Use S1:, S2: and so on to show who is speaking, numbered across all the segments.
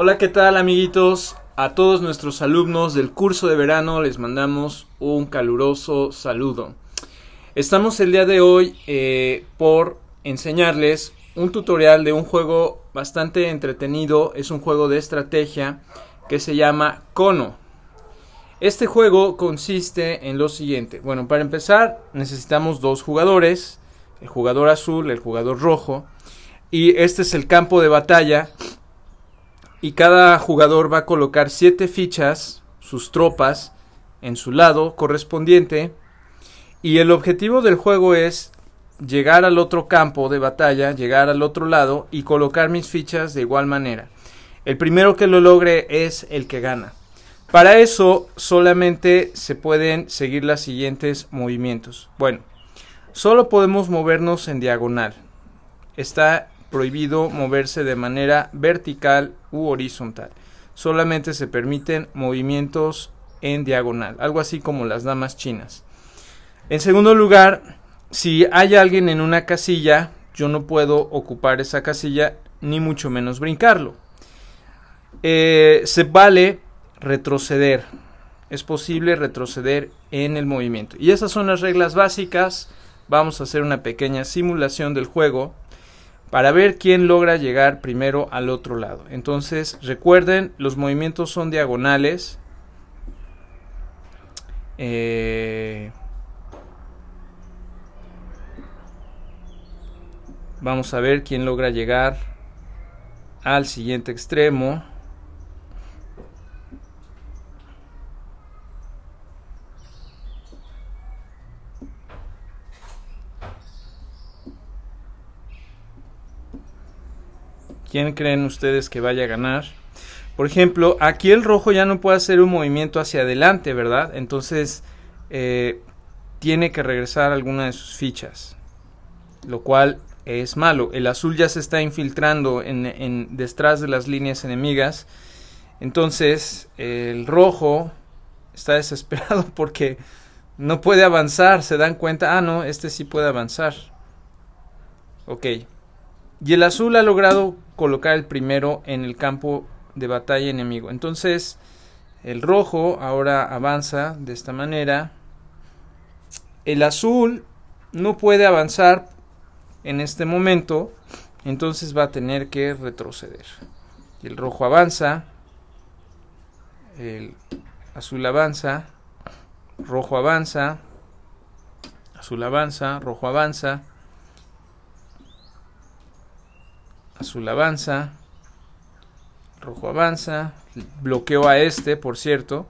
S1: Hola, ¿qué tal amiguitos? A todos nuestros alumnos del curso de verano les mandamos un caluroso saludo. Estamos el día de hoy eh, por enseñarles un tutorial de un juego bastante entretenido, es un juego de estrategia que se llama Cono. Este juego consiste en lo siguiente. Bueno, para empezar necesitamos dos jugadores, el jugador azul, el jugador rojo, y este es el campo de batalla y cada jugador va a colocar siete fichas, sus tropas, en su lado correspondiente. Y el objetivo del juego es llegar al otro campo de batalla, llegar al otro lado y colocar mis fichas de igual manera. El primero que lo logre es el que gana. Para eso solamente se pueden seguir los siguientes movimientos. Bueno, solo podemos movernos en diagonal. Está prohibido moverse de manera vertical u horizontal. Solamente se permiten movimientos en diagonal, algo así como las damas chinas. En segundo lugar, si hay alguien en una casilla, yo no puedo ocupar esa casilla ni mucho menos brincarlo. Eh, se vale retroceder. Es posible retroceder en el movimiento. Y esas son las reglas básicas. Vamos a hacer una pequeña simulación del juego para ver quién logra llegar primero al otro lado. Entonces, recuerden, los movimientos son diagonales. Eh, vamos a ver quién logra llegar al siguiente extremo. ¿Quién creen ustedes que vaya a ganar? Por ejemplo, aquí el rojo ya no puede hacer un movimiento hacia adelante, ¿verdad? Entonces eh, tiene que regresar alguna de sus fichas, lo cual es malo. El azul ya se está infiltrando en, detrás de las líneas enemigas. Entonces el rojo está desesperado porque no puede avanzar. Se dan cuenta, ah, no, este sí puede avanzar. Ok. Y el azul ha logrado colocar el primero en el campo de batalla enemigo. Entonces, el rojo ahora avanza de esta manera. El azul no puede avanzar en este momento, entonces va a tener que retroceder. El rojo avanza, el azul avanza, rojo avanza, azul avanza, rojo avanza. azul avanza, rojo avanza, bloqueo a este, por cierto.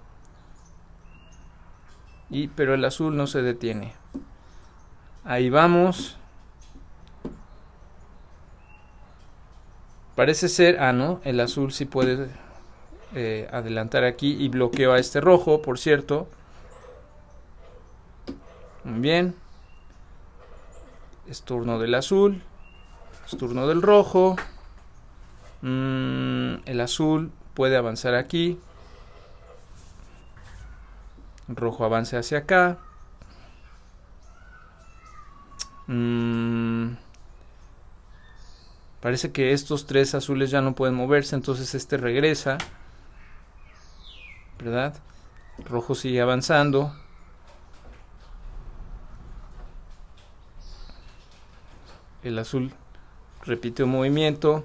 S1: Y, pero el azul no se detiene. Ahí vamos. Parece ser, ah no, el azul sí puede eh, adelantar aquí y bloqueo a este rojo, por cierto. Muy bien. Es turno del azul. Pues, turno del rojo. Mm, el azul puede avanzar aquí. rojo avance hacia acá. Mm, parece que estos tres azules ya no pueden moverse, entonces este regresa. ¿Verdad? rojo sigue avanzando. El azul repite un movimiento,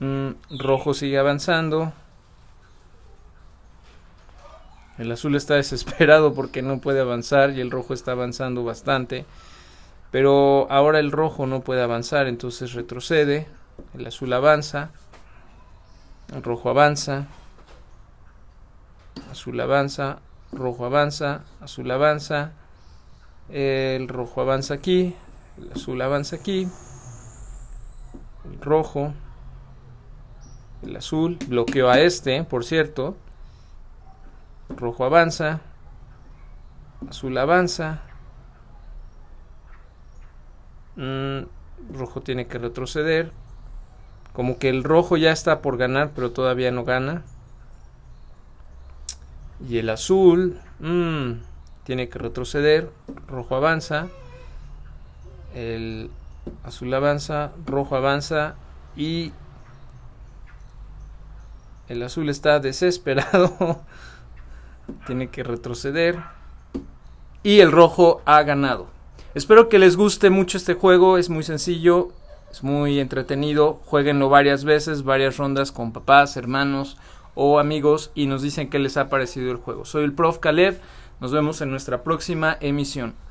S1: mm, rojo sigue avanzando, el azul está desesperado porque no puede avanzar y el rojo está avanzando bastante, pero ahora el rojo no puede avanzar, entonces retrocede, el azul avanza, el rojo avanza, azul avanza, rojo avanza, azul avanza, el rojo avanza aquí, el azul avanza aquí, rojo, el azul, bloqueó a este, por cierto, rojo avanza, azul avanza, mm, rojo tiene que retroceder, como que el rojo ya está por ganar, pero todavía no gana. Y el azul mm, tiene que retroceder. Rojo avanza. El azul avanza, rojo avanza y el azul está desesperado, tiene que retroceder y el rojo ha ganado. Espero que les guste mucho este juego, es muy sencillo, es muy entretenido, jueguenlo varias veces, varias rondas con papás, hermanos o amigos y nos dicen qué les ha parecido el juego. Soy el prof Kalev, nos vemos en nuestra próxima emisión.